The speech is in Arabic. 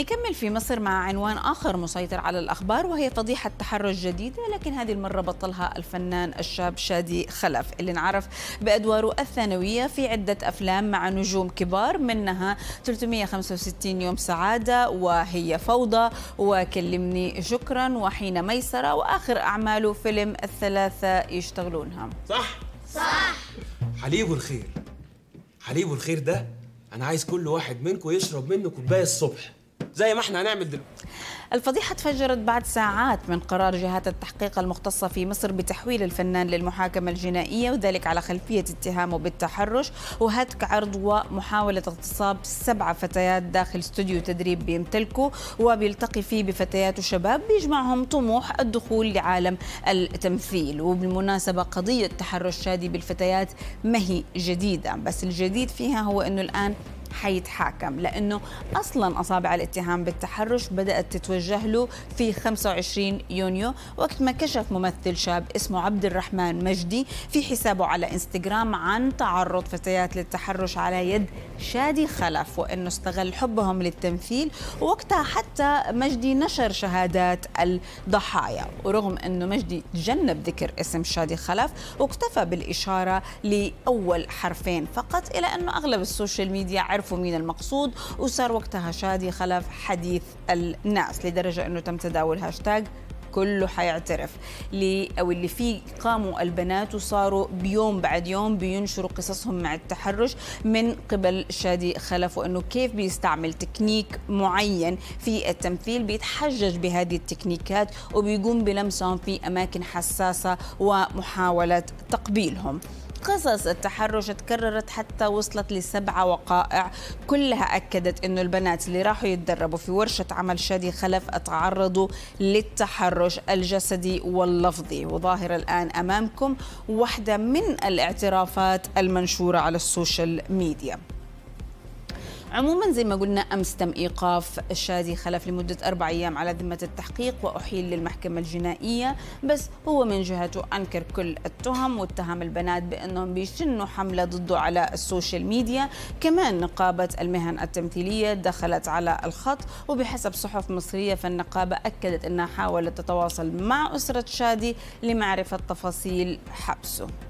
نكمل في مصر مع عنوان آخر مسيطر على الأخبار وهي فضيحة تحرش جديدة لكن هذه المرة بطلها الفنان الشاب شادي خلف اللي انعرف بأدواره الثانوية في عدة أفلام مع نجوم كبار منها 365 يوم سعادة وهي فوضى وكلمني شكرا وحين ميسرة وآخر أعماله فيلم الثلاثة يشتغلونها صح صح حليب الخير حليب الخير ده أنا عايز كل واحد منكم يشرب منه كوباية الصبح زي ما احنا هنعمل دلوقتي الفضيحة تفجرت بعد ساعات من قرار جهات التحقيق المختصة في مصر بتحويل الفنان للمحاكمة الجنائية وذلك على خلفية اتهامه بالتحرش وهتك عرض ومحاولة اغتصاب سبعة فتيات داخل استوديو تدريب بيمتلكه وبيلتقي فيه بفتيات وشباب بيجمعهم طموح الدخول لعالم التمثيل وبالمناسبة قضية تحرش شادي بالفتيات ما هي جديدة بس الجديد فيها هو أنه الآن حيتحاكم لأنه أصلا أصابع الاتهام بالتحرش بدأت تتوجه له في 25 يونيو وقت ما كشف ممثل شاب اسمه عبد الرحمن مجدي في حسابه على انستغرام عن تعرض فتيات للتحرش على يد شادي خلف وأنه استغل حبهم للتمثيل ووقتها حتى مجدي نشر شهادات الضحايا ورغم أنه مجدي تجنب ذكر اسم شادي خلف واكتفى بالإشارة لأول حرفين فقط إلى أنه أغلب السوشيال ميديا عرف عرفوا مين المقصود وصار وقتها شادي خلف حديث الناس لدرجة أنه تم تداول هاشتاج كله حيعترف اللي او اللي فيه قاموا البنات وصاروا بيوم بعد يوم بينشروا قصصهم مع التحرش من قبل شادي خلف وانه كيف بيستعمل تكنيك معين في التمثيل بيتحجج بهذه التكنيكات وبيقوم بلمسهم في اماكن حساسه ومحاوله تقبيلهم قصص التحرش تكررت حتى وصلت لسبعة وقائع كلها أكدت أن البنات اللي راحوا يتدربوا في ورشة عمل شادي خلف تعرضوا للتحرش الجسدي واللفظي وظاهر الآن أمامكم واحدة من الاعترافات المنشورة على السوشيال ميديا عموما زي ما قلنا امس تم ايقاف الشادي خلف لمده اربع ايام على ذمه التحقيق واحيل للمحكمه الجنائيه بس هو من جهته انكر كل التهم واتهم البنات بانهم بيشنوا حمله ضده على السوشيال ميديا كمان نقابه المهن التمثيليه دخلت على الخط وبحسب صحف مصريه فالنقابه اكدت انها حاولت تتواصل مع اسره شادي لمعرفه تفاصيل حبسه